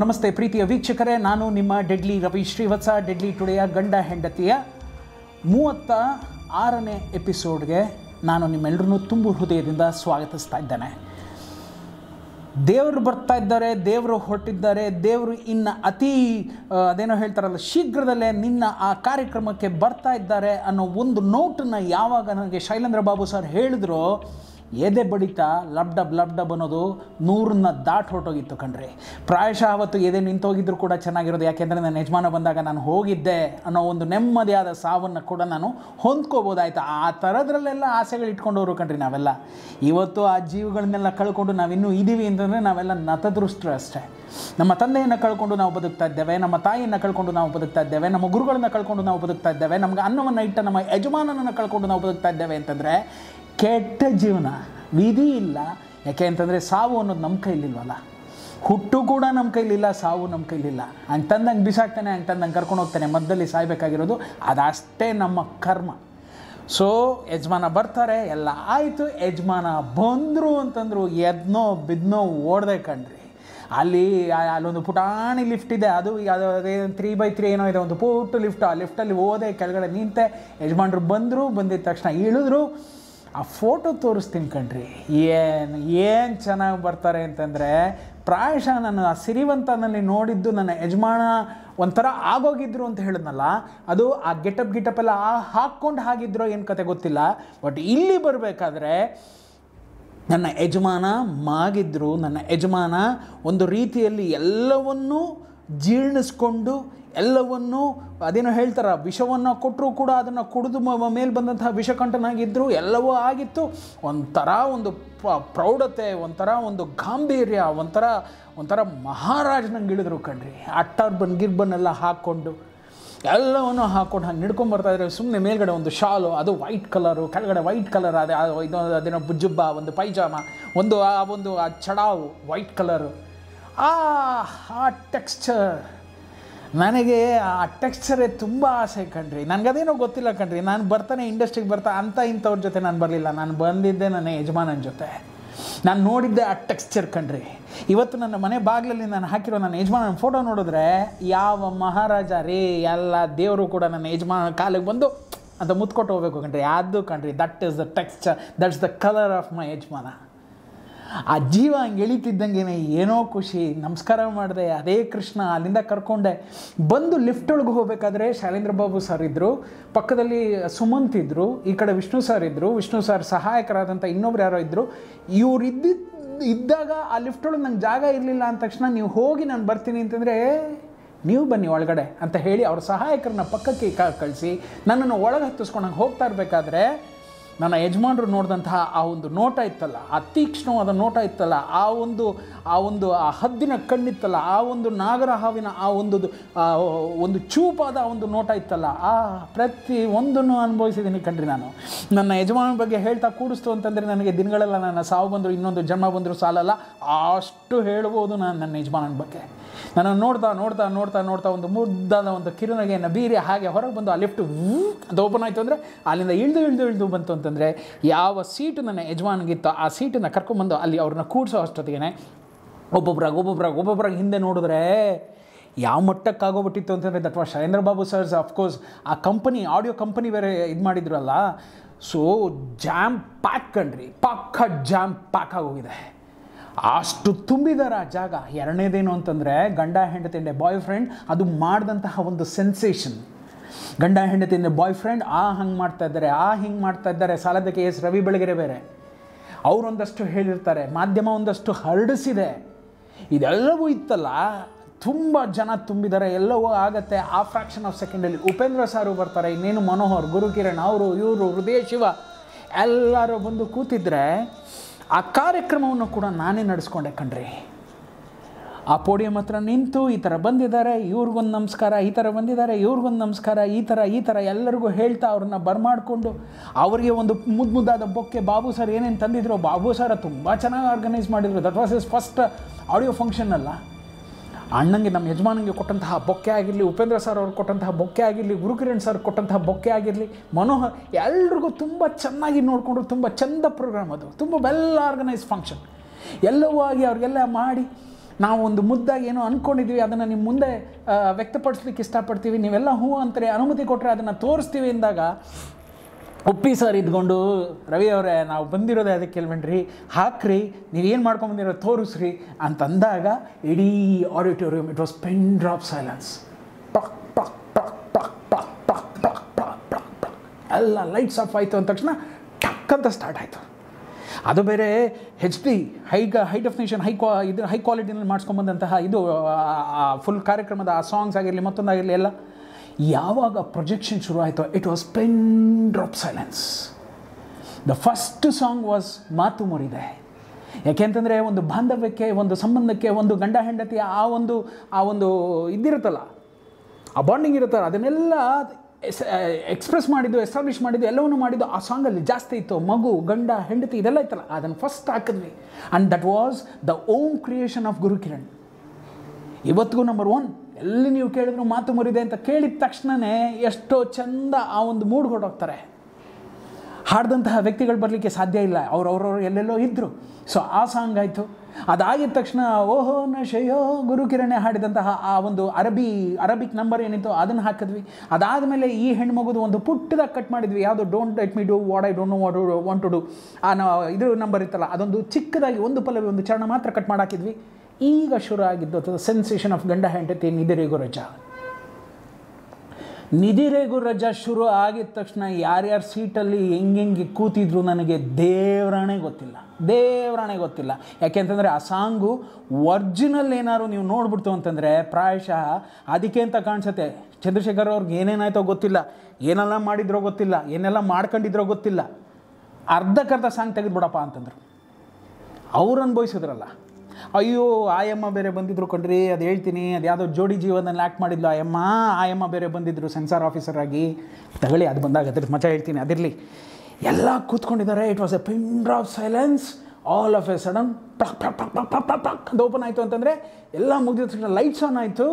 ನಮಸ್ತೆ ಪ್ರೀತಿಯ ವೀಕ್ಷಕರೇ ನಾನು ನಿಮ್ಮ ಡೆಡ್ಲಿ ರವಿ ಶ್ರೀವತ್ಸ ಡೆಡ್ಲಿ ಟುಡೆಯ ಗಂಡ ಹೆಂಡತಿಯ ಮೂವತ್ತ ಆರನೇ ಎಪಿಸೋಡ್ಗೆ ನಾನು ನಿಮ್ಮೆಲ್ಲರನ್ನೂ ತುಂಬು ಹೃದಯದಿಂದ ಸ್ವಾಗತಿಸ್ತಾ ಇದ್ದೇನೆ ದೇವರು ಬರ್ತಾ ಇದ್ದಾರೆ ದೇವರು ಹೊರಟಿದ್ದಾರೆ ದೇವರು ಇನ್ನು ಅತಿ ಅದೇನೋ ಹೇಳ್ತಾರಲ್ಲ ಶೀಘ್ರದಲ್ಲೇ ನಿನ್ನ ಆ ಕಾರ್ಯಕ್ರಮಕ್ಕೆ ಬರ್ತಾ ಇದ್ದಾರೆ ಅನ್ನೋ ಒಂದು ನೋಟನ್ನು ಯಾವಾಗ ನನಗೆ ಶೈಲೇಂದ್ರ ಬಾಬು ಸರ್ ಹೇಳಿದ್ರು ಎದೆ ಬಡಿತ ಲಬ್ ಡಬ್ ಲಬ್ ಡಬ್ ಅನ್ನೋದು ನೂರನ್ನ ದಾಟ್ ಹೊರಟೋಗಿತ್ತು ಕಣ್ರಿ ಪ್ರಾಯಶಃ ಅವತ್ತು ಎದೆ ನಿಂತೋಗಿದ್ರು ಕೂಡ ಚೆನ್ನಾಗಿರೋದು ಯಾಕೆಂದರೆ ನನ್ನ ಯಜಮಾನ ಬಂದಾಗ ನಾನು ಹೋಗಿದ್ದೆ ಅನ್ನೋ ಒಂದು ನೆಮ್ಮದಿಯಾದ ಸಾವನ್ನು ಕೂಡ ನಾನು ಹೊಂದ್ಕೋಬೋದಾಯ್ತು ಆ ಥರದ್ರಲ್ಲೆಲ್ಲ ಆಸೆಗಳು ಇಟ್ಕೊಂಡವರು ಕಣ್ರಿ ನಾವೆಲ್ಲ ಇವತ್ತು ಆ ಜೀವಗಳನ್ನೆಲ್ಲ ಕಳ್ಕೊಂಡು ನಾವಿನ್ನೂ ಇದ್ದೀವಿ ಅಂತಂದರೆ ನಾವೆಲ್ಲ ನತದೃಷ್ಟರು ಅಷ್ಟೇ ನಮ್ಮ ತಂದೆಯನ್ನು ಕಳ್ಕೊಂಡು ನಾವು ಬದುಕ್ತಾ ಇದ್ದೇವೆ ನಮ್ಮ ತಾಯಿಯನ್ನು ಕಳ್ಕೊಂಡು ನಾವು ಬದುಕ್ತಾ ಇದ್ದೇವೆ ನಮ್ಮ ಗುರುಗಳನ್ನ ಕಳ್ಕೊಂಡು ನಾವು ಬದುಕ್ತಾ ಇದ್ದೇವೆ ನಮ್ಗೆ ಅನ್ನವನ್ನು ಇಟ್ಟ ನಮ್ಮ ಯಜಮಾನನನ್ನು ಕಳ್ಕೊಂಡು ನಾವು ಬದುಕ್ತಾ ಇದ್ದೇವೆ ಅಂತಂದರೆ ಕೆಟ್ಟ ಜೀವನ ವಿಧಿ ಇಲ್ಲ ಯಾಕೆ ಅಂತಂದರೆ ಸಾವು ಅನ್ನೋದು ನಮ್ಮ ಕೈಲಿಲ್ವಲ್ಲ ಹುಟ್ಟು ಕೂಡ ನಮ್ಮ ಕೈಲಿಲ್ಲ ಸಾವು ನಮ್ಮ ಕೈಲಿಲ್ಲ ಹಂಗೆ ತಂದಂಗೆ ಬಿಸಾಕ್ತಾನೆ ಹಂಗೆ ತಂದಂಗೆ ಕರ್ಕೊಂಡು ಹೋಗ್ತಾನೆ ಮದ್ದಲ್ಲಿ ಸಾಯ್ಬೇಕಾಗಿರೋದು ಅದಷ್ಟೇ ನಮ್ಮ ಕರ್ಮ ಸೊ ಯಜಮಾನ ಬರ್ತಾರೆ ಎಲ್ಲ ಆಯಿತು ಯಜಮಾನ ಬಂದರು ಅಂತಂದರು ಎದ್ನೋ ಬಿದ್ನೋ ಓಡದೆ ಕಣ್ರಿ ಅಲ್ಲಿ ಅಲ್ಲೊಂದು ಪುಟಾಣಿ ಲಿಫ್ಟ್ ಇದೆ ಅದು ಅದು ತ್ರೀ ಬೈ ತ್ರೀ ಏನೋ ಇದೆ ಒಂದು ಪುಟ್ಟು ಲಿಫ್ಟ್ ಆ ಲಿಫ್ಟಲ್ಲಿ ಓದೆ ಕೆಳಗಡೆ ನಿಂತೆ ಯಜಮಾನ್ರು ಬಂದರು ಬಂದಿದ್ದ ತಕ್ಷಣ ಇಳಿದ್ರು ಆ ಫೋಟೋ ತೋರಿಸ್ತೀನಿ ಕಣ್ರಿ ಏನು ಏನು ಚೆನ್ನಾಗಿ ಬರ್ತಾರೆ ಅಂತಂದರೆ ಪ್ರಾಯಶಃ ನಾನು ಆ ಸಿರಿವಂತನಲ್ಲಿ ನೋಡಿದ್ದು ನನ್ನ ಯಜಮಾನ ಒಂಥರ ಆಗೋಗಿದ್ರು ಅಂತ ಹೇಳಿದ್ನಲ್ಲ ಅದು ಆ ಗೆಟಪ್ ಗಿಟಪ್ ಎಲ್ಲ ಹಾಕ್ಕೊಂಡು ಹಾಗಿದ್ರೋ ಏನು ಕತೆ ಗೊತ್ತಿಲ್ಲ ಬಟ್ ಇಲ್ಲಿ ಬರಬೇಕಾದ್ರೆ ನನ್ನ ಯಜಮಾನ ಮಾಗಿದ್ರು ನನ್ನ ಯಜಮಾನ ಒಂದು ರೀತಿಯಲ್ಲಿ ಎಲ್ಲವನ್ನೂ ಜೀರ್ಣಿಸ್ಕೊಂಡು ಎಲ್ಲವನ್ನೂ ಅದೇನು ಹೇಳ್ತಾರೆ ವಿಷವನ್ನು ಕೊಟ್ಟರೂ ಕೂಡ ಅದನ್ನು ಕುಡಿದು ಮೇಲೆ ಬಂದಂತಹ ವಿಷಕಂಠನಾಗಿದ್ದರೂ ಎಲ್ಲವೂ ಆಗಿತ್ತು ಒಂಥರ ಒಂದು ಪ್ರೌಢತೆ ಒಂಥರ ಒಂದು ಗಾಂಭೀರ್ಯ ಒಂಥರ ಒಂಥರ ಮಹಾರಾಜನಂಗೆ ಇಳಿದ್ರು ಕಣ್ರಿ ಅಟ್ಟರ್ಬನ್ ಗಿರ್ಬನ್ ಎಲ್ಲ ಹಾಕ್ಕೊಂಡು ಎಲ್ಲವನ್ನು ಹಾಕ್ಕೊಂಡು ಹಂಗೆ ಇದ್ರೆ ಸುಮ್ಮನೆ ಮೇಲ್ಗಡೆ ಒಂದು ಶಾಲು ಅದು ವೈಟ್ ಕಲರು ಕೆಳಗಡೆ ವೈಟ್ ಕಲರ್ ಅದೇ ಇದೊಂದು ಅದೇನೋ ಬುಜ್ಜುಬ್ಬ ಒಂದು ಪೈಜಾಮ ಒಂದು ಆ ಒಂದು ಆ ಚಡಾವು ವೈಟ್ ಕಲರು ಆ ಆ ಟೆಕ್ಸ್ಚರ್ ನನಗೆ ಆ ಟೆಕ್ಸ್ಚರೇ ತುಂಬ ಆಸೆ ಕಣ್ರಿ ನನಗದೇನೋ ಗೊತ್ತಿಲ್ಲ ಕಣ್ರಿ ನಾನು ಬರ್ತಾನೆ ಇಂಡಸ್ಟ್ರಿಗೆ ಬರ್ತಾ ಅಂತ ಇಂಥವ್ರ ಜೊತೆ ನಾನು ಬರಲಿಲ್ಲ ನಾನು ಬಂದಿದ್ದೆ ನನ್ನ ಯಜಮಾನನ ಜೊತೆ ನಾನು ನೋಡಿದ್ದೆ ಆ ಟೆಕ್ಸ್ಚರ್ ಕಣ್ರಿ ಇವತ್ತು ನನ್ನ ಮನೆ ಬಾಗಿಲಲ್ಲಿ ನಾನು ಹಾಕಿರೋ ನನ್ನ ಯಜಮಾನನ ಫೋಟೋ ನೋಡಿದ್ರೆ ಯಾವ ಮಹಾರಾಜ ರೇ ಎಲ್ಲ ದೇವರು ಕೂಡ ನನ್ನ ಯಜಮಾನನ ಕಾಲಿಗೆ ಬಂದು ಅಂತ ಮುತ್ಕೊಟ್ಟು ಹೋಗ್ಬೇಕು ಕಣ್ರಿ ಅದು ಕಣ್ರಿ that is the texture that's the colour of my ಯಜಮಾನ ಆ ಜೀವ ಹಂಗೆ ಎಳಿತಿದ್ದಂಗೆ ಏನೋ ಖುಷಿ ನಮಸ್ಕಾರ ಮಾಡಿದೆ ಅದೇ ಕೃಷ್ಣ ಅಲ್ಲಿಂದ ಕರ್ಕೊಂಡೆ ಬಂದು ಲಿಫ್ಟ್ ಒಳಗೆ ಹೋಗಬೇಕಾದ್ರೆ ಶೈಲೇಂದ್ರ ಬಾಬು ಸರ್ ಇದ್ದರು ಪಕ್ಕದಲ್ಲಿ ಸುಮಂತ್ ಇದ್ದರು ಈ ಕಡೆ ವಿಷ್ಣು ಸರ್ ಇದ್ದರು ವಿಷ್ಣು ಸರ್ ಸಹಾಯಕರಾದಂಥ ಇನ್ನೊಬ್ರು ಯಾರೋ ಇದ್ದರು ಇದ್ದಿದ್ದು ಇದ್ದಾಗ ಆ ಲಿಫ್ಟ್ ಒಳಗೆ ನಂಗೆ ಜಾಗ ಇರಲಿಲ್ಲ ಅಂದ ತಕ್ಷಣ ನೀವು ಹೋಗಿ ನಾನು ಬರ್ತೀನಿ ಅಂತಂದರೆ ನೀವು ಬನ್ನಿ ಒಳಗಡೆ ಅಂತ ಹೇಳಿ ಅವ್ರ ಸಹಾಯಕರನ್ನ ಪಕ್ಕಕ್ಕೆ ಕಳಿಸಿ ನನ್ನನ್ನು ಒಳಗೆ ಹತ್ತಿಸ್ಕೊಂಡಂಗೆ ಹೋಗ್ತಾ ಇರಬೇಕಾದ್ರೆ ನನ್ನ ಯಜಮಾನರು ನೋಡಿದಂತಹ ಆ ಒಂದು ನೋಟ ಇತ್ತಲ್ಲ ಅತೀಕ್ಷ್ಣವಾದ ನೋಟ ಇತ್ತಲ್ಲ ಆ ಒಂದು ಆ ಒಂದು ಆ ಹದ್ದಿನ ಕಣ್ಣಿತ್ತಲ್ಲ ಆ ಒಂದು ನಾಗರ ಹಾವಿನ ಆ ಒಂದು ಒಂದು ಚೂಪಾದ ಒಂದು ನೋಟ ಇತ್ತಲ್ಲ ಆ ಪ್ರತಿ ಒಂದನ್ನು ಅನುಭವಿಸಿದ್ದೀನಿ ಕಣ್ರಿ ನಾನು ನನ್ನ ಯಜಮಾನನ ಬಗ್ಗೆ ಹೇಳ್ತಾ ಕೂಡಿಸ್ತು ಅಂತಂದರೆ ನನಗೆ ದಿನಗಳೆಲ್ಲ ನನ್ನ ಸಾವು ಬಂದರು ಇನ್ನೊಂದು ಜನ್ಮ ಬಂದರೂ ಸಾಲಲ್ಲ ಅಷ್ಟು ಹೇಳ್ಬೋದು ನಾನು ನನ್ನ ಯಜಮಾನನ ಬಗ್ಗೆ ನಾನು ನೋಡ್ತಾ ನೋಡ್ತಾ ನೋಡ್ತಾ ನೋಡ್ತಾ ಒಂದು ಮುದ್ದಾದ ಒಂದು ಕಿರುನಗೆಯನ್ನು ಬೀರಿ ಹಾಗೆ ಹೊರಗೆ ಬಂದು ಆ ಲಿಫ್ಟ್ ಅದು ಓಪನ್ ಆಯಿತು ಅಂದರೆ ಅಲ್ಲಿಂದ ಇಳಿದು ಇಳಿದು ಇಳಿದು ಬಂತು ಅಂತಂದರೆ ಯಾವ ಸೀಟು ನನ್ನ ಯಜಮಾನ್ಗಿತ್ತೋ ಆ ಸೀಟನ್ನು ಕರ್ಕೊಂಬಂದು ಅಲ್ಲಿ ಅವ್ರನ್ನ ಕೂಡಿಸೋ ಅಷ್ಟೊತ್ತಿಗೆ ಒಬ್ಬೊಬ್ರಾಗ ಒಬ್ಬೊಬ್ರಾಗ ಒಬ್ಬೊಬ್ರಾಗ ಹಿಂದೆ ನೋಡಿದ್ರೆ ಯಾವ ಮಟ್ಟಕ್ಕೆ ಆಗೋಗ್ಬಿಟ್ಟಿತ್ತು ಅಂತಂದರೆ that was Shailendra Babu sirs of course ಆ ಕಂಪನಿ ಆಡಿಯೋ ಕಂಪನಿ ಬೇರೆ ಇದು ಮಾಡಿದ್ರಲ್ಲ ಸೊ ಜಾಮ್ ಪ್ಯಾಕ್ ಕಣ್ರಿ ಪಕ್ಕ ಜಾಮ್ ಪ್ಯಾಕ್ ಆಗೋಗಿದೆ ಅಷ್ಟು ತುಂಬಿದಾರ ಜಾಗ ಎರಡನೇದೇನು ಅಂತಂದರೆ ಗಂಡ ಹೆಂಡತಿಂಡೆ ಬಾಯ್ ಫ್ರೆಂಡ್ ಅದು ಮಾಡಿದಂತಹ ಒಂದು ಸೆನ್ಸೇಷನ್ ಗಂಡ ಹೆಂಡತಿಂಡೆ ಬಾಯ್ ಫ್ರೆಂಡ್ ಆ ಹಂಗೆ ಮಾಡ್ತಾ ಇದ್ದಾರೆ ಆ ಹಿಂಗೆ ಮಾಡ್ತಾ ಇದ್ದಾರೆ ಸಾಲದ ಕೆ ಎಸ್ ರವಿ ಬೆಳಗೆರೆ ಬೇರೆ ಅವರೊಂದಷ್ಟು ಹೇಳಿರ್ತಾರೆ ಮಾಧ್ಯಮ ಒಂದಷ್ಟು ಹರಡಿಸಿದೆ ಇದೆಲ್ಲವೂ ಇತ್ತಲ್ಲ ತುಂಬ ಜನ ತುಂಬಿದ್ದಾರೆ ಎಲ್ಲವೂ ಆಗುತ್ತೆ ಆ ಫ್ರ್ಯಾಕ್ಷನ್ ಆಫ್ ಸೆಕೆಂಡಲ್ಲಿ ಉಪೇಂದ್ರ ಸಾರು ಬರ್ತಾರೆ ಇನ್ನೇನು ಮನೋಹರ್ ಗುರುಕಿರಣ್ ಅವರು ಇವರು ಹೃದಯ ಶಿವ ಎಲ್ಲರೂ ಬಂದು ಕೂತಿದ್ರೆ ಆ ಕಾರ್ಯಕ್ರಮವನ್ನು ಕೂಡ ನಾನೇ ನಡೆಸ್ಕೊಂಡೆ ಕಣ್ರಿ ಆ ಪೋಡಿಯಂ ಹತ್ರ ನಿಂತು ಈ ಥರ ಬಂದಿದ್ದಾರೆ ಇವ್ರಿಗೊಂದು ನಮಸ್ಕಾರ ಈ ಥರ ಬಂದಿದ್ದಾರೆ ಇವ್ರಿಗೊಂದು ನಮಸ್ಕಾರ ಈ ಥರ ಈ ಥರ ಎಲ್ಲರಿಗೂ ಹೇಳ್ತಾ ಅವ್ರನ್ನ ಬರ್ಮಾಡಿಕೊಂಡು ಅವರಿಗೆ ಒಂದು ಮುದ್ದು ಮುದ್ದಾದ ಬೊಕ್ಕೆ ಬಾಬು ಸರ್ ಏನೇನು ತಂದಿದ್ರು ಬಾಬು ಸರ್ ತುಂಬ ಚೆನ್ನಾಗಿ ಆರ್ಗನೈಸ್ ಮಾಡಿದರು that was is first audio function ಅಲ್ಲ ಅಣ್ಣಂಗೆ ನಮ್ಮ ಯಜಮಾನಂಗೆ ಕೊಟ್ಟಂತಹ ಬೊಕ್ಕೆ ಆಗಿರಲಿ ಉಪೇಂದ್ರ ಸರ್ ಅವ್ರು ಕೊಟ್ಟಂತಹ ಬೊಕ್ಕೆ ಆಗಿರಲಿ ಗುರುಕಿರಣ್ ಸರ್ ಕೊಟ್ಟಂತಹ ಬೊಕ್ಕೆ ಆಗಿರಲಿ ಮನೋಹರ್ ಎಲ್ರಿಗೂ ತುಂಬ ಚೆನ್ನಾಗಿ ನೋಡಿಕೊಂಡ್ರು ತುಂಬ ಚಂದ ಪ್ರೋಗ್ರಾಮ್ ಅದು ತುಂಬ ವೆಲ್ ಆರ್ಗನೈಸ್ ಫಂಕ್ಷನ್ ಎಲ್ಲವೂ ಆಗಿ ಅವ್ರಿಗೆಲ್ಲ ಮಾಡಿ ನಾವು ಒಂದು ಮುದ್ದಾಗಿ ಏನೋ ಅಂದ್ಕೊಂಡಿದ್ದೀವಿ ಅದನ್ನು ನಿಮ್ಮ ಮುಂದೆ ವ್ಯಕ್ತಪಡಿಸ್ಲಿಕ್ಕೆ ಇಷ್ಟಪಡ್ತೀವಿ ನೀವೆಲ್ಲ ಹೂ ಅಂತಾರೆ ಅನುಮತಿ ಕೊಟ್ಟರೆ ಅದನ್ನು ತೋರಿಸ್ತೀವಿ ಅಂದಾಗ ಉಪ್ಪಿ ಸರ್ ಇದ್ಕೊಂಡು ರವಿ ಅವರೇ ನಾವು ಬಂದಿರೋದೇ ಅದಕ್ಕೆ ಕೇಳ್ಬೇಡ್ರಿ ಹಾಕ್ರಿ ನೀವೇನು ಮಾಡ್ಕೊಂಬಂದಿರೋ ತೋರಿಸ್ರಿ ಅಂತಂದಾಗ ಇಡೀ auditorium it was pen drop silence ಟಕ್ ಟಕ್ ಟಕ್ ಟಕ್ ಟಕ್ ಟಕ್ ಟಕ್ ಟಕ್ ಟಕ್ ಟಕ್ ಎಲ್ಲ ಲೈಟ್ಸ್ ಆಫ್ ಆಯಿತು ಅಂದ ತಕ್ಷಣ ಟಕ್ ಅಂತ ಸ್ಟಾರ್ಟ್ ಆಯಿತು ಅದು ಬೇರೆ H P high high definition high ಕ್ವಾ ಇದು ಹೈ ಕ್ವಾಲಿಟಿನಲ್ಲಿ ಮಾಡಿಸ್ಕೊಂಬಂದಂತಹ ಇದು ಫುಲ್ ಕಾರ್ಯಕ್ರಮದ ಆ ಸಾಂಗ್ಸ್ ಆಗಿರಲಿ ಮತ್ತೊಂದಾಗಿರಲಿ ಎಲ್ಲ ಯಾವಾಗ ಪ್ರೊಜೆಕ್ಷನ್ ಶುರು ಆಯಿತೋ it was pen drop silence the first song was ಮಾತು ಮುರಿದೆ ಯಾಕೆಂತಂದರೆ ಒಂದು ಬಾಂಧವ್ಯಕ್ಕೆ ಒಂದು ಸಂಬಂಧಕ್ಕೆ ಒಂದು ಗಂಡ ಹೆಂಡತಿ ಆ ಒಂದು ಆ ಒಂದು ಇದಿರುತ್ತಲ್ಲ ಆ ಬಾಂಡಿಂಗ್ ಇರುತ್ತಲ್ಲ ಅದನ್ನೆಲ್ಲ ಎಸ್ ಎಕ್ಸ್ಪ್ರೆಸ್ ಮಾಡಿದ್ದು ಎಸ್ಟಾಬ್ಲಿಷ್ ಮಾಡಿದ್ದು ಎಲ್ಲವನ್ನು ಮಾಡಿದ್ದು ಆ ಸಾಂಗಲ್ಲಿ ಜಾಸ್ತಿ ಇತ್ತು ಮಗು ಗಂಡ ಹೆಂಡತಿ ಇದೆಲ್ಲ ಇತ್ತಲ್ಲ ಅದನ್ನು ಫಸ್ಟ್ ಹಾಕಿದ್ವಿ and that was the own creation of Gurukiran ಇವತ್ತಿಗೂ ನಂಬರ್ ಒನ್ ಎಲ್ಲಿ ನೀವು ಕೇಳಿದ್ರು ಮಾತು ಮುರಿದೆ ಅಂತ ಕೇಳಿದ ತಕ್ಷಣವೇ ಎಷ್ಟೋ ಚಂದ ಆ ಒಂದು ಮೂಡ್ ಹೊರಟೋಗ್ತಾರೆ ಹಾಡ್ದಂತಹ ವ್ಯಕ್ತಿಗಳು ಬರಲಿಕ್ಕೆ ಸಾಧ್ಯ ಇಲ್ಲ ಅವ್ರವ್ರು ಎಲ್ಲೆಲ್ಲೋ ಇದ್ದರು ಸೊ ಆ ಸಾಂಗ್ ಆಯಿತು ಅದಾಗಿದ ತಕ್ಷಣ ಓಹೋ ನಶಯೋ ಗುರುಕಿರಣೆ ಹಾಡಿದಂತಹ ಆ ಒಂದು ಅರಬಿ ಅರಬಿಕ್ ನಂಬರ್ ಏನಿತ್ತು ಅದನ್ನು ಹಾಕಿದ್ವಿ ಅದಾದಮೇಲೆ ಈ ಹೆಣ್ಮಗುದು ಒಂದು ಪುಟ್ಟದಾಗ ಕಟ್ ಮಾಡಿದ್ವಿ ಯಾವುದು don't let me do what I don't know what want to do ಆ ಇದು ನಂಬರ್ ಇತ್ತಲ್ಲ ಅದೊಂದು ಚಿಕ್ಕದಾಗಿ ಒಂದು ಪಲ್ಲವಿ ಒಂದು ಚರಣ ಮಾತ್ರ ಕಟ್ ಮಾಡಾಕಿದ್ವಿ ಈಗ ಶುರು ಆಗಿದ್ದು ಅಥವಾ ಸೆನ್ಸೇಷನ್ ಆಫ್ ಗಂಡ ಹೆಂಡತಿ ನಿಧಿರೇಗು ರಜಾ ನಿದಿರೆಗು ರಜಾ ಶುರು ಆಗಿದ ತಕ್ಷಣ ಯಾರ್ಯಾರ ಸೀಟಲ್ಲಿ ಹೆಂಗೆ ಕೂತಿದ್ರು ನನಗೆ ದೇವ್ರಾಣೆ ಗೊತ್ತಿಲ್ಲ ದೇವ್ರಾಣೆ ಗೊತ್ತಿಲ್ಲ ಯಾಕೆಂತಂದರೆ ಆ ಸಾಂಗು ಒರ್ಜಿನಲ್ ಏನಾದ್ರು ನೀವು ನೋಡ್ಬಿಡ್ತು ಅಂತಂದರೆ ಪ್ರಾಯಶಃ ಅದಕ್ಕೆ ಅಂತ ಕಾಣಿಸುತ್ತೆ ಚಂದ್ರಶೇಖರ್ ಅವ್ರಿಗೆ ಏನೇನಾಯ್ತೋ ಗೊತ್ತಿಲ್ಲ ಏನೆಲ್ಲ ಮಾಡಿದ್ರೋ ಗೊತ್ತಿಲ್ಲ ಏನೆಲ್ಲ ಮಾಡ್ಕೊಂಡಿದ್ರೋ ಗೊತ್ತಿಲ್ಲ ಅರ್ಧಕ್ಕರ್ಧ ಸಾಂಗ್ ತೆಗೆದುಬಿಡಪ್ಪ ಅಂತಂದರು ಅವ್ರು ಅನುಭವಿಸಿದ್ರಲ್ಲ ಅಯ್ಯೋ ಆಯಮ್ಮ ಬೇರೆ ಬಂದಿದ್ರು ಕಂಡ್ರಿ ಅದು ಹೇಳ್ತೀನಿ ಅದು ಯಾವುದೋ ಜೋಡಿ ಜೀವನದಲ್ಲಿ ಆ್ಯಕ್ಟ್ ಮಾಡಿದ್ಲು ಆಯಮ್ಮ ಆಯಮ್ಮ ಬೇರೆ ಬಂದಿದ್ರು ಸೆನ್ಸಾರ್ ಆಫೀಸರ್ ಆಗಿ ತಗೊಳ್ಳಿ ಅದು ಬಂದಾಗ ಅದ್ರ ಮಜಾ ಹೇಳ್ತೀನಿ ಅದಿರಲಿ ಎಲ್ಲ ಕೂತ್ಕೊಂಡಿದ್ದಾರೆ it was a pin of silence all of a sudden ಟಕ್ ಟಕ್ ಟಕ್ ಟಕ್ ಓಪನ್ ಆಯಿತು ಅಂತಂದರೆ ಎಲ್ಲ ಮುಗಿದ ಲೈಟ್ಸ್ ಆನ್ ಆಯಿತು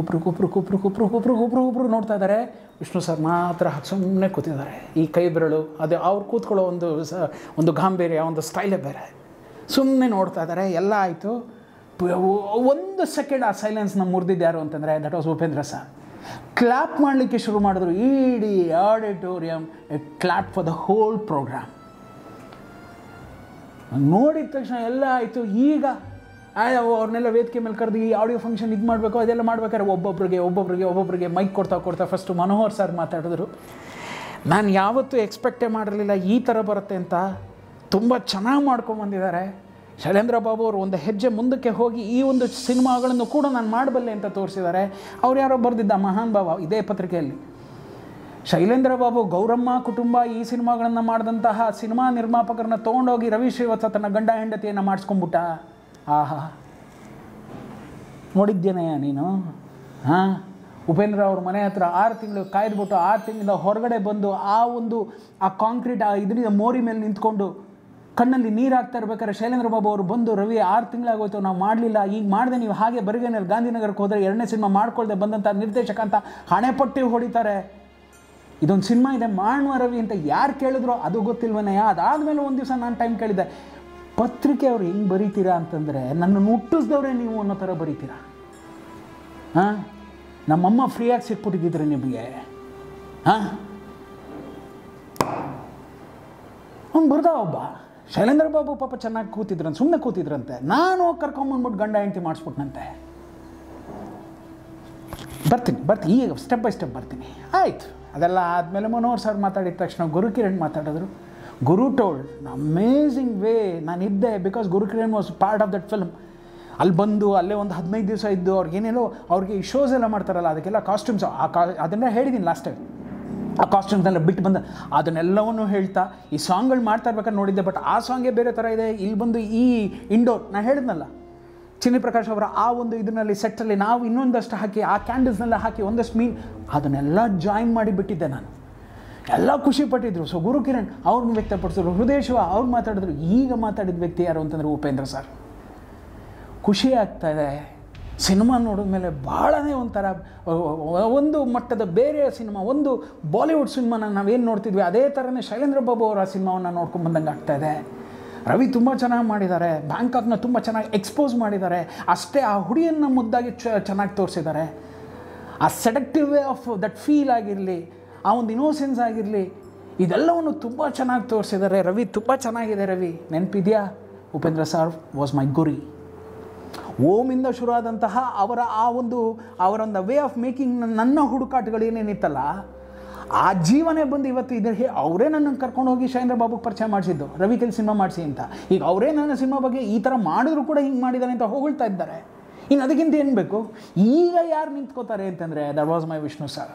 ಒಬ್ರು ಒಬ್ರು ಒಬ್ರು ಕುಪ್ರು ಒಬ್ರು ಒಬ್ರು ಒಬ್ರು ನೋಡ್ತಾ ಇದ್ದಾರೆ ವಿಷ್ಣು ಸರ್ ಮಾತ್ರ ಸುಮ್ಮನೆ ಕೂತಿದ್ದಾರೆ ಈ ಕೈ ಬೆರಳು ಅದೇ ಅವ್ರು ಕೂತ್ಕೊಳ್ಳೋ ಒಂದು ಸ ಒಂದು ಗಾಂಭೀರ್ಯ ಒಂದು ಸ್ಟೈಲೇ ಬೇರೆ ಸುಮ್ಮನೆ ನೋಡ್ತಾ ಇದ್ದಾರೆ ಎಲ್ಲ ಆಯಿತು ಒಂದು ಸೆಕೆಂಡ್ ಆ ಸೈಲೆನ್ಸ್ನ ಮುರಿದಿದ್ದು ಯಾರು ಅಂತಂದರೆ that was Upendra sir clap ಮಾಡಲಿಕ್ಕೆ ಶುರು ಮಾಡಿದ್ರು ಇಡೀ a clap for the whole program ನೋಡಿದ ತಕ್ಷಣ ಎಲ್ಲ ಆಯಿತು ಈಗ ಅವ್ರನ್ನೆಲ್ಲ ವೇದಿಕೆ ಮೇಲೆ ಕರೆದು ಈ ಆಡಿಯೋ ಫಂಕ್ಷನ್ ಇದು ಮಾಡಬೇಕು ಅದೆಲ್ಲ ಮಾಡ್ಬೇಕಾದ್ರೆ ಒಬ್ಬೊಬ್ಬರಿಗೆ ಒಬ್ಬೊಬ್ಬರಿಗೆ ಒಬ್ಬೊಬ್ಬರಿಗೆ ಮೈಕ್ ಕೊಡ್ತಾ ಕೊಡ್ತಾ ಫಸ್ಟು ಮನೋಹರ್ ಸರ್ ಮಾತಾಡಿದ್ರು ನಾನು ಯಾವತ್ತೂ ಎಕ್ಸ್ಪೆಕ್ಟೇ ಮಾಡಿರಲಿಲ್ಲ ಈ ಥರ ಬರುತ್ತೆ ಅಂತ ತುಂಬ ಚೆನ್ನಾಗಿ ಮಾಡ್ಕೊಂಬಂದಿದ್ದಾರೆ ಶೈಲೇಂದ್ರ ಬಾಬು ಅವರು ಒಂದು ಹೆಜ್ಜೆ ಮುಂದಕ್ಕೆ ಹೋಗಿ ಈ ಒಂದು ಸಿನಿಮಾಗಳನ್ನು ಕೂಡ ನಾನು ಮಾಡಬಲ್ಲೆ ಅಂತ ತೋರಿಸಿದ್ದಾರೆ ಅವ್ರು ಯಾರೋ ಬರೆದಿದ್ದ ಮಹಾನ್ ಭಾವ ಇದೇ ಪತ್ರಿಕೆಯಲ್ಲಿ ಶೈಲೇಂದ್ರ ಬಾಬು ಗೌರಮ್ಮ ಕುಟುಂಬ ಈ ಸಿನಿಮಾಗಳನ್ನು ಮಾಡಿದಂತಹ ಸಿನಿಮಾ ನಿರ್ಮಾಪಕರನ್ನ ತೊಗೊಂಡೋಗಿ ರವಿ ಶ್ರೀವತ್ಸ ತನ್ನ ಗಂಡ ಹೆಂಡತಿಯನ್ನು ಮಾಡಿಸ್ಕೊಂಬಿಟ್ಟ ಆಹಾ ನೋಡಿದ್ದೇನಯ್ಯ ನೀನು ಹಾಂ ಉಪೇಂದ್ರ ಅವ್ರ ಮನೆ ಹತ್ರ ಆರು ತಿಂಗಳು ಕಾಯ್ದುಬಿಟ್ಟು ಆರು ತಿಂಗಳ ಹೊರಗಡೆ ಬಂದು ಆ ಒಂದು ಆ ಕಾಂಕ್ರೀಟ್ ಆ ಇದರಿಂದ ಮೋರಿ ಮೇಲೆ ನಿಂತ್ಕೊಂಡು ಕಣ್ಣಲ್ಲಿ ನೀರು ಹಾಕ್ತಾ ಇರ್ಬೇಕಾದ್ರೆ ಶೈಲೇಂದ್ರ ಬಾಬು ಅವರು ಬಂದು ರವಿ ಆರು ತಿಂಗಳಾಗೋಯ್ತು ನಾವು ಮಾಡಲಿಲ್ಲ ಈಗ ಮಾಡಿದೆ ನೀವು ಹಾಗೆ ಬರಗೇನಲ್ಲಿ ಗಾಂಧಿನಗರಕ್ಕೆ ಹೋದರೆ ಎರಡನೇ ಸಿನಿಮಾ ಮಾಡ್ಕೊಳ್ದೆ ಬಂದಂಥ ನಿರ್ದೇಶಕ ಅಂತ ಪಟ್ಟಿ ಹೊಡಿತಾರೆ ಇದೊಂದು ಸಿನಿಮಾ ಇದೆ ಮಾಡುವ ರವಿ ಅಂತ ಯಾರು ಕೇಳಿದ್ರು ಅದು ಗೊತ್ತಿಲ್ವನೇ ಅದಾದಮೇಲೆ ಒಂದು ದಿವಸ ನಾನು ಟೈಮ್ ಕೇಳಿದ್ದೆ ಪತ್ರಿಕೆ ಅವ್ರು ಹೆಂಗೆ ಬರೀತೀರಾ ಅಂತಂದರೆ ನನ್ನನ್ನು ಹುಟ್ಟಿಸ್ದವ್ರೆ ನೀವು ಅನ್ನೋ ಥರ ಬರೀತೀರಾ ಹಾಂ ನಮ್ಮಮ್ಮ ಫ್ರೀಯಾಗಿ ಸಿಕ್ಬಿಟ್ಟಿದ್ದಿದ್ರೆ ನಿಮಗೆ ಹಾಂ ಅವ್ನು ಬರ್ದ ಒಬ್ಬ ಶೈಲೇಂದ್ರ ಬಾಬು ಪಾಪ ಚೆನ್ನಾಗಿ ಕೂತಿದ್ರಂತೆ ಸುಮ್ಮನೆ ಕೂತಿದ್ರಂತೆ ನಾನು ಕರ್ಕೊಂಬಂದ್ಬಿಟ್ಟು ಗಂಡ ಹೆಂಡತಿ ಮಾಡಿಸ್ಬಿಟ್ನಂತೆ ಬರ್ತೀನಿ ಬರ್ತೀನಿ ಈಗ ಸ್ಟೆಪ್ ಬೈ ಸ್ಟೆಪ್ ಬರ್ತೀನಿ ಆಯಿತು ಅದೆಲ್ಲ ಆದಮೇಲೆ ಮನೋಹರ್ ಸರ್ ಮಾತಾಡಿದ ತಕ್ಷಣ ಗುರುಕಿರಣ್ ಮಾತಾಡಿದ್ರು ಗುರು ಟೋಲ್ ಅಮೇಝಿಂಗ್ ವೇ ನಾನು ಇದ್ದೆ because Guru Kiran was part of that film ಅಲ್ಲಿ ಬಂದು ಅಲ್ಲೇ ಒಂದು ಹದಿನೈದು ದಿವಸ ಇದ್ದು ಅವ್ರಿಗೆ ಏನೇನೋ ಅವ್ರಿಗೆ ಈ ಶೋಸ್ ಎಲ್ಲ ಮಾಡ್ತಾರಲ್ಲ ಅದಕ್ಕೆಲ್ಲ ಕಾಸ್ಟ್ಯೂಮ್ಸ್ ಆ ಕಾ ಅದನ್ನೇ ಹೇಳಿದ್ದೀನಿ ಲಾಸ್ಟ್ ಟೈಮ್ ಆ ಕಾಸ್ಟ್ಯೂಮ್ಸ್ನೆಲ್ಲ ಬಿಟ್ಟು ಬಂದ ಅದನ್ನೆಲ್ಲವನ್ನೂ ಹೇಳ್ತಾ ಈ ಸಾಂಗ್ಗಳು ಮಾಡ್ತಾ ಇರ್ಬೇಕಾದ್ರೆ ನೋಡಿದ್ದೆ ಬಟ್ ಆ ಸಾಂಗೇ ಬೇರೆ ಥರ ಇದೆ ಇಲ್ಲಿ ಬಂದು ಈ ಇಂಡೋರ್ ನಾನು ಹೇಳಿದ್ನಲ್ಲ ಚಿನ್ನಿ ಪ್ರಕಾಶ್ ಅವರ ಆ ಒಂದು ಇದರಲ್ಲಿ ಸೆಟ್ಟಲ್ಲಿ ನಾವು ಇನ್ನೊಂದಷ್ಟು ಹಾಕಿ ಆ ಕ್ಯಾಂಡಲ್ಸ್ನೆಲ್ಲ ಹಾಕಿ ಒಂದಷ್ಟು ಮೀನ್ ಅದನ್ನೆಲ್ಲ ಜಾಯಿನ್ ಮಾಡಿ ಬಿಟ್ಟಿದ್ದೆ ನಾನು ಎಲ್ಲ ಖುಷಿಪಟ್ಟಿದ್ರು ಸೊ ಗುರು ಕಿರಣ್ ಅವ್ರನ್ನ ವ್ಯಕ್ತಪಡಿಸಿದ್ರು ಹೃದಯ ಶಿವ ಅವ್ರು ಮಾತಾಡಿದ್ರು ಈಗ ಮಾತಾಡಿದ ವ್ಯಕ್ತಿ ಯಾರು ಅಂತಂದ್ರೆ ಉಪೇಂದ್ರ ಸರ್ ಖುಷಿ ಆಗ್ತಾಯಿದೆ ಸಿನಿಮಾ ನೋಡಿದ ಮೇಲೆ ಭಾಳನೇ ಒಂಥರ ಒಂದು ಮಟ್ಟದ ಬೇರೆ ಸಿನಿಮಾ ಒಂದು ಬಾಲಿವುಡ್ ಸಿನಿಮಾನ ನಾವೇನು ನೋಡ್ತಿದ್ವಿ ಅದೇ ಥರನೇ ಶೈಲೇಂದ್ರ ಬಾಬು ಅವರ ಸಿನಿಮಾವನ್ನು ನೋಡ್ಕೊಂಡು ಬಂದಂಗೆ ಆಗ್ತಾಯಿದೆ ರವಿ ತುಂಬ ಚೆನ್ನಾಗಿ ಮಾಡಿದ್ದಾರೆ ಬ್ಯಾಂಕಾಕ್ನ ತುಂಬ ಚೆನ್ನಾಗಿ ಎಕ್ಸ್ಪೋಸ್ ಮಾಡಿದ್ದಾರೆ ಅಷ್ಟೇ ಆ ಹುಡಿಯನ್ನು ಮುದ್ದಾಗಿ ಚೆನ್ನಾಗಿ ತೋರಿಸಿದ್ದಾರೆ ಆ seductive way of that feel ಆಗಿರಲಿ ಆ ಒಂದು ಇನೋಸೆನ್ಸ್ ಆಗಿರಲಿ ಇದೆಲ್ಲವನ್ನು ತುಂಬ ಚೆನ್ನಾಗಿ ತೋರಿಸಿದ್ದಾರೆ ರವಿ ತುಂಬ ಚೆನ್ನಾಗಿದೆ ರವಿ ನೆನಪಿದೆಯಾ ಉಪೇಂದ್ರ ಸರ್ ವಾಸ್ ಮೈ ಗುರಿ ಓಮಿಂದ ಶುರುವಾದಂತಹ ಅವರ ಆ ಒಂದು ಅವರೊಂದು ವೇ ಆಫ್ ಮೇಕಿಂಗ್ ನನ್ನ ಹುಡುಕಾಟಗಳೇನೇನಿತ್ತಲ್ಲ ಆ ಜೀವನೇ ಬಂದು ಇವತ್ತು ಇದ್ರ ಹೇ ಅವರೇ ನನ್ನನ್ನು ಕರ್ಕೊಂಡು ಹೋಗಿ ಶೈಂದ್ರ ಬಾಬುಗೆ ಪರಿಚಯ ಮಾಡಿಸಿದ್ದು ರವಿ ಕೆಲ್ ಸಿನಿಮಾ ಮಾಡಿಸಿ ಅಂತ ಈಗ ಅವರೇ ನನ್ನ ಸಿನಿಮಾ ಬಗ್ಗೆ ಈ ಥರ ಮಾಡಿದ್ರು ಕೂಡ ಹಿಂಗೆ ಮಾಡಿದ್ದಾರೆ ಅಂತ ಹೊಗಳ್ತಾ ಇದ್ದಾರೆ ಇನ್ನು ಅದಕ್ಕಿಂತ ಏನು ಬೇಕು ಈಗ ಯಾರು ನಿಂತ್ಕೋತಾರೆ ಅಂತಂದರೆ that was my Vishnu sir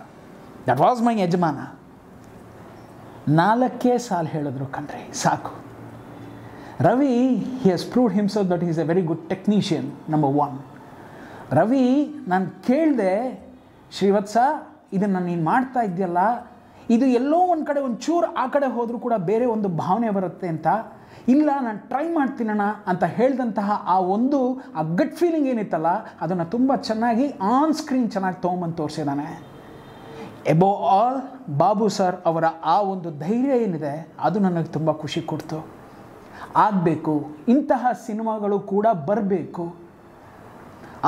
that was my ಯಜಮಾನ ನಾಲ್ಕೇ ಸಾಲು ಹೇಳಿದ್ರು ಕಣ್ರಿ ಸಾಕು Ravi he has proved that is a very good technician number one Ravi ನಾನು ಕೇಳಿದೆ ಶ್ರೀವತ್ಸ ಇದನ್ನು ನೀನು ಮಾಡ್ತಾ ಇದೆಯಲ್ಲ ಇದು ಎಲ್ಲೋ ಒಂದು ಕಡೆ ಒಂದು ಚೂರು ಆ ಕಡೆ ಹೋದರೂ ಕೂಡ ಬೇರೆ ಒಂದು ಭಾವನೆ ಬರುತ್ತೆ ಅಂತ ಇಲ್ಲ ನಾನು ಟ್ರೈ ಮಾಡ್ತೀನಣ್ಣ ಅಂತ ಹೇಳಿದಂತಹ ಆ ಒಂದು ಆ ಗಟ್ ಫೀಲಿಂಗ್ ಏನಿತ್ತಲ್ಲ ಅದನ್ನು ತುಂಬ ಚೆನ್ನಾಗಿ ಆನ್ ಸ್ಕ್ರೀನ್ ಚೆನ್ನಾಗಿ ತೊಗೊಂಬಂದು ತೋರಿಸಿದ್ದಾನೆ ಎಬೋ ಆಲ್ ಬಾಬು ಸರ್ ಅವರ ಆ ಒಂದು ಧೈರ್ಯ ಏನಿದೆ ಅದು ನನಗೆ ತುಂಬ ಖುಷಿ ಕೊಡ್ತು ಆಗಬೇಕು ಇಂತಹ ಸಿನಿಮಾಗಳು ಕೂಡ ಬರಬೇಕು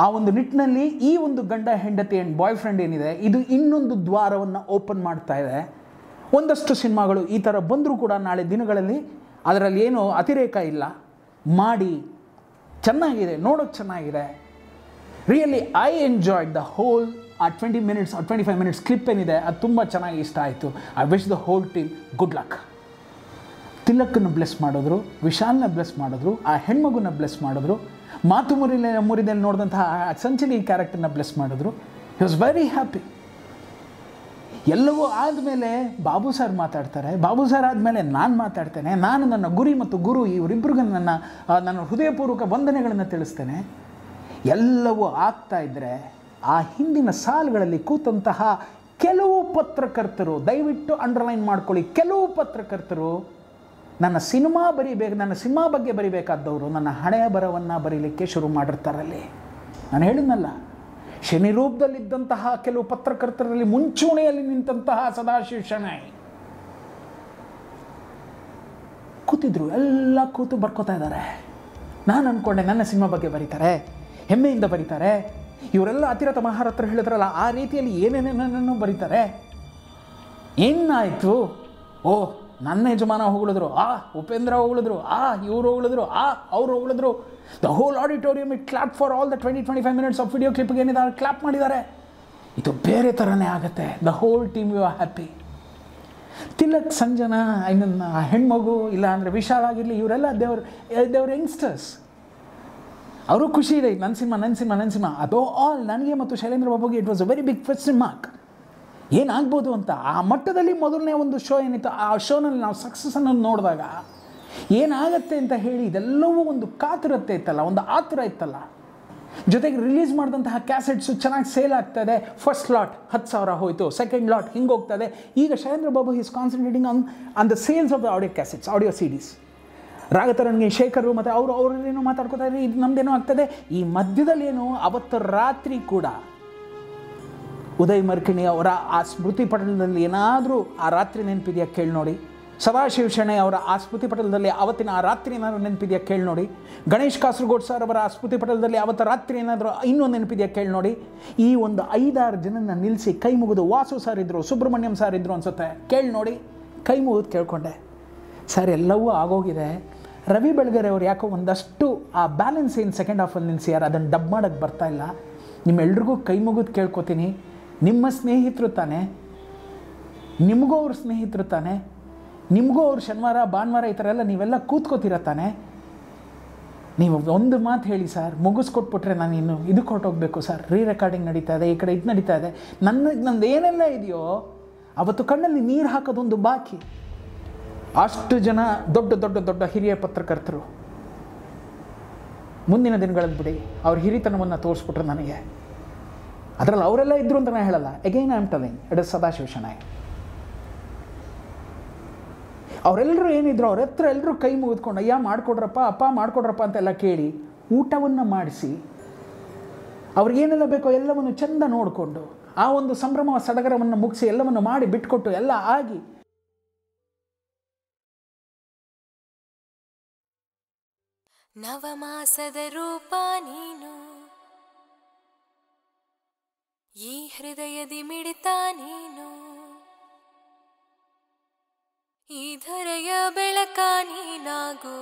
ಆ ಒಂದು ನಿಟ್ಟಿನಲ್ಲಿ ಈ ಒಂದು ಗಂಡ ಹೆಂಡತಿ ಆ್ಯಂಡ್ ಬಾಯ್ ಫ್ರೆಂಡ್ ಏನಿದೆ ಇದು ಇನ್ನೊಂದು ದ್ವಾರವನ್ನು ಓಪನ್ ಮಾಡ್ತಾ ಇದೆ ಒಂದಷ್ಟು ಸಿನಿಮಾಗಳು ಈ ಥರ ಬಂದರೂ ಕೂಡ ನಾಳೆ ದಿನಗಳಲ್ಲಿ ಅದರಲ್ಲಿ ಏನೂ ಅತಿರೇಕ ಇಲ್ಲ ಮಾಡಿ ಚೆನ್ನಾಗಿದೆ ನೋಡೋಕ್ಕೆ ಚೆನ್ನಾಗಿದೆ really I enjoyed the whole ಆ ಟ್ವೆಂಟಿ ಮಿನಿಟ್ಸ್ ಆ ಟ್ವೆಂಟಿ ಫೈವ್ ಮಿನಿಟ್ಸ್ ಕ್ಲಿಪ್ ಏನಿದೆ ಅದು ತುಂಬ ಚೆನ್ನಾಗಿ ಇಷ್ಟ ಆಯಿತು I wish the whole team good luck ತಿಲಕ್ಕನ್ನು ಬ್ಲೆಸ್ ಮಾಡಿದ್ರು ವಿಶಾಲ್ನ ಬ್ಲೆಸ್ ಮಾಡಿದ್ರು ಆ ಹೆಣ್ಮಗುನ ಬ್ಲೆಸ್ ಮಾಡಿದ್ರು ಮಾತು ಮುರಿಲೆ ಮುರಿದಲ್ಲಿ ನೋಡಿದಂತಹ ಸಂಚಲಿ ಕ್ಯಾರೆಕ್ಟರ್ನ ಬ್ಲೆಸ್ ಮಾಡಿದ್ರು ಹಿ ವಾಸ್ ವೆರಿ ಹ್ಯಾಪಿ ಎಲ್ಲವೂ ಆದಮೇಲೆ ಬಾಬು ಸರ್ ಮಾತಾಡ್ತಾರೆ ಬಾಬು ಸರ್ ಆದಮೇಲೆ ನಾನು ಮಾತಾಡ್ತೇನೆ ನಾನು ನನ್ನ ಗುರಿ ಮತ್ತು ಗುರು ಇವರಿಬ್ಬರಿಗೂ ನನ್ನ ನನ್ನ ಹೃದಯಪೂರ್ವಕ ವಂದನೆಗಳನ್ನು ತಿಳಿಸ್ತೇನೆ ಎಲ್ಲವೂ ಆಗ್ತಾ ಇದ್ದರೆ ಆ ಹಿಂದಿನ ಸಾಲುಗಳಲ್ಲಿ ಕೂತಂತಹ ಕೆಲವು ಪತ್ರಕರ್ತರು ದಯವಿಟ್ಟು ಅಂಡರ್ಲೈನ್ ಮಾಡ್ಕೊಳ್ಳಿ ಕೆಲವು ಪತ್ರಕರ್ತರು ನನ್ನ ಸಿನಿಮಾ ಬರಿಬೇಕು ನನ್ನ ಸಿನಿಮಾ ಬಗ್ಗೆ ಬರಿಬೇಕಾದವರು ನನ್ನ ಹಣೆಯ ಬರವನ್ನು ಬರೀಲಿಕ್ಕೆ ಶುರು ಮಾಡಿರ್ತಾರಲ್ಲಿ ನಾನು ಹೇಳಿದ್ನಲ್ಲ ಶನಿ ರೂಪದಲ್ಲಿದ್ದಂತಹ ಕೆಲವು ಪತ್ರಕರ್ತರಲ್ಲಿ ಮುಂಚೂಣಿಯಲ್ಲಿ ನಿಂತಹ ಸದಾಶಿವ ಶನಾಯಿ ಕೂತಿದ್ರು ಎಲ್ಲ ಕೂತು ಬರ್ಕೋತಾ ಇದ್ದಾರೆ ನಾನು ಅಂದ್ಕೊಂಡೆ ನನ್ನ ಸಿನಿಮಾ ಬಗ್ಗೆ ಬರೀತಾರೆ ಹೆಮ್ಮೆಯಿಂದ ಬರೀತಾರೆ ಇವರೆಲ್ಲ ಅತಿರಥ ಮಹಾರಥರು ಹೇಳಿದ್ರಲ್ಲ ಆ ರೀತಿಯಲ್ಲಿ ಏನೇನೇನನ್ನು ಬರೀತಾರೆ ಏನಾಯಿತು ಓ ನನ್ನ ಯಜಮಾನ ಹೊಗಳಿದ್ರು ಆ ಉಪೇಂದ್ರ ಹೊಗಳಿದ್ರು ಆ ಇವರು ಹೊಗಳಿದ್ರು ಆ ಅವರು ಹೊಗಳಿದ್ರು the whole auditorium it clap for all the twenty twenty five minutes of video ಕ್ಲಿಪ್ಗೆ ಏನಿದ್ದಾರೆ ಕ್ಲಾಪ್ ಮಾಡಿದ್ದಾರೆ ಇದು ಬೇರೆ ಥರನೇ ಆಗುತ್ತೆ the whole team you are happy Tilak Sanjana I ಆ ಹೆಣ್ಮಗು ಇಲ್ಲ ಅಂದರೆ ವಿಶಾಲ್ ಆಗಿರಲಿ ಇವರೆಲ್ಲ ದೇವ್ರ ದೇವ್ರ ಯಂಗ್ಸ್ಟರ್ಸ್ ಅವರು ಖುಷಿ ಇದೆ ನನ್ನ ಸಿನಿಮಾ ನನ್ನ ಸಿನಿಮಾ ನನ್ನ ಸಿನಿಮಾ ಅದೋ ಆಲ್ ನನಗೆ ಮತ್ತು ಶೈಲೇಂದ್ರ ಬಾಬುಗೆ it was a very big first mark ಏನಾಗ್ಬೋದು ಅಂತ ಆ ಮಟ್ಟದಲ್ಲಿ ಮೊದಲನೇ ಒಂದು ಶೋ ಏನಿತ್ತು ಆ ಶೋನಲ್ಲಿ ನಾವು ಸಕ್ಸಸ್ಸನ್ನು ನೋಡಿದಾಗ ಏನಾಗತ್ತೆ ಅಂತ ಹೇಳಿ ಇದೆಲ್ಲವೂ ಒಂದು ಕಾತುರತೆ ಇತ್ತಲ್ಲ ಒಂದು ಆತುರ ಇತ್ತಲ್ಲ ಜೊತೆಗೆ ರಿಲೀಸ್ ಮಾಡಿದಂತಹ ಕ್ಯಾಸೆಟ್ಸು ಚೆನ್ನಾಗಿ ಸೇಲ್ ಆಗ್ತದೆ ಫಸ್ಟ್ ಲಾಟ್ ಹತ್ತು ಸಾವಿರ ಹೋಯಿತು ಸೆಕೆಂಡ್ ಲಾಟ್ ಹಿಂಗೆ ಹೋಗ್ತದೆ ಈಗ Shailendra Babu is concentrating on on the sales of the audio cassettes audio CDs ರಾಗತರನ್ಗೆ ಶೇಖರು ಮತ್ತು ಅವರು ಅವರೇನೋ ಮಾತಾಡ್ಕೋತಾ ಇದ್ರೆ ಇದು ನಮ್ದೇನೋ ಆಗ್ತದೆ ಈ ಮಧ್ಯದಲ್ಲಿ ಏನು ಅವತ್ತು ರಾತ್ರಿ ಕೂಡ ಉದಯ್ ಮರ್ಕಿಣಿ ಅವರ ಆ ಸ್ಮೃತಿ ಪಟಲದಲ್ಲಿ ಏನಾದರೂ ಆ ರಾತ್ರಿ ನೆನಪಿದೆಯಾ ಕೇಳಿ ನೋಡಿ ಸದಾಶಿವ ಶೆಣೆ ಅವರ ಆ ಸ್ಮೃತಿ ಪಟಲದಲ್ಲಿ ಅವತ್ತಿನ ಆ ರಾತ್ರಿ ಏನಾದರೂ ನೆನಪಿದೆಯಾ ಕೇಳಿ ನೋಡಿ ಗಣೇಶ್ ಕಾಸರಗೋಡ್ ಸರ್ ಅವರ ಆ ಸ್ಮೃತಿ ಪಟಲದಲ್ಲಿ ಅವತ್ತು ರಾತ್ರಿ ಏನಾದರೂ ಇನ್ನೊಂದು ನೆನಪಿದೆಯಾ ಕೇಳಿ ನೋಡಿ ಈ ಒಂದು ಐದಾರು ಜನನ ನಿಲ್ಲಿಸಿ ಕೈ ಮುಗಿದು ವಾಸು ಸರ್ ಇದ್ದರು ಸುಬ್ರಹ್ಮಣ್ಯಂ ಸರ್ ಇದ್ದರು ಅನ್ಸುತ್ತೆ ಕೇಳಿ ನೋಡಿ ಕೈ ಮುಗಿದು ಕೇಳಿಕೊಂಡೆ ಸರ್ ಎಲ್ಲವೂ ಆಗೋಗಿದೆ ರವಿ ಬೆಳಗೆರೆ ಅವ್ರು ಯಾಕೋ ಒಂದಷ್ಟು ಆ ಬ್ಯಾಲೆನ್ಸ್ ಏನು ಸೆಕೆಂಡ್ ಹಾಫಲ್ಲಿ ಯಾರು ಅದನ್ನು ಡಬ್ ಮಾಡೋಕ್ಕೆ ಬರ್ತಾ ಇಲ್ಲ ನಿಮ್ಮೆಲ್ರಿಗೂ ಕೈ ಮುಗಿದು ಕೇಳ್ಕೊತೀನಿ ನಿಮ್ಮ ಸ್ನೇಹಿತರು ತಾನೆ ನಿಮಗೂ ಅವ್ರ ಸ್ನೇಹಿತರು ತಾನೆ ನಿಮಗೂ ಅವ್ರು ಶನಿವಾರ ಭಾನುವಾರ ಈ ಥರ ಎಲ್ಲ ನೀವೆಲ್ಲ ಕೂತ್ಕೋತೀರ ತಾನೆ ನೀವು ಒಂದು ಮಾತು ಹೇಳಿ ಸರ್ ಮುಗಿಸ್ಕೊಟ್ಬಿಟ್ರೆ ನಾನು ಇನ್ನು ಇದಕ್ಕೆ ಹೋಗಬೇಕು ಸರ್ ರೀ ರೆಕಾರ್ಡಿಂಗ್ ನಡೀತಾ ಇದೆ ಈ ಕಡೆ ಇದು ನಡೀತಾ ಇದೆ ನನ್ನ ನಂದು ಏನೆಲ್ಲ ಇದೆಯೋ ಅವತ್ತು ಕಣ್ಣಲ್ಲಿ ನೀರು ಹಾಕೋದೊಂದು ಬಾಕಿ ಅಷ್ಟು ಜನ ದೊಡ್ಡ ದೊಡ್ಡ ದೊಡ್ಡ ಹಿರಿಯ ಪತ್ರಕರ್ತರು ಮುಂದಿನ ದಿನಗಳಲ್ಲಿ ಬಿಡಿ ಅವ್ರ ಹಿರಿತನವನ್ನು ತೋರಿಸ್ಬಿಟ್ರು ನನಗೆ ಅದರಲ್ಲಿ ಅವರೆಲ್ಲ ಇದ್ದರು ಅಂತ ನಾನು ಹೇಳಲ್ಲ again I am telling it is Sadashiva Shenoy ಅವರೆಲ್ಲರೂ ಏನಿದ್ರು ಅವ್ರ ಹತ್ರ ಎಲ್ಲರೂ ಕೈ ಮುಗಿದ್ಕೊಂಡು ಅಯ್ಯ ಮಾಡಿಕೊಡ್ರಪ್ಪ ಅಪ್ಪ ಮಾಡಿಕೊಡ್ರಪ್ಪ ಅಂತೆಲ್ಲ ಕೇಳಿ ಊಟವನ್ನು ಮಾಡಿಸಿ ಅವ್ರಿಗೇನೆಲ್ಲ ಬೇಕೋ ಎಲ್ಲವನ್ನು ಚೆಂದ ನೋಡಿಕೊಂಡು ಆ ಒಂದು ಸಂಭ್ರಮ ಸಡಗರವನ್ನು ಮುಗಿಸಿ ಎಲ್ಲವನ್ನು ಮಾಡಿ ಬಿಟ್ಕೊಟ್ಟು ಎಲ್ಲ ಆಗಿ ನವಮಾಸದ ರೂಪ ನೀನು ಈ ಹೃದಯದಿ ಮಿಡಿತ ನೀನು ಈ ಧರೆಯ ಬೆಳಕ ನೀನಾಗು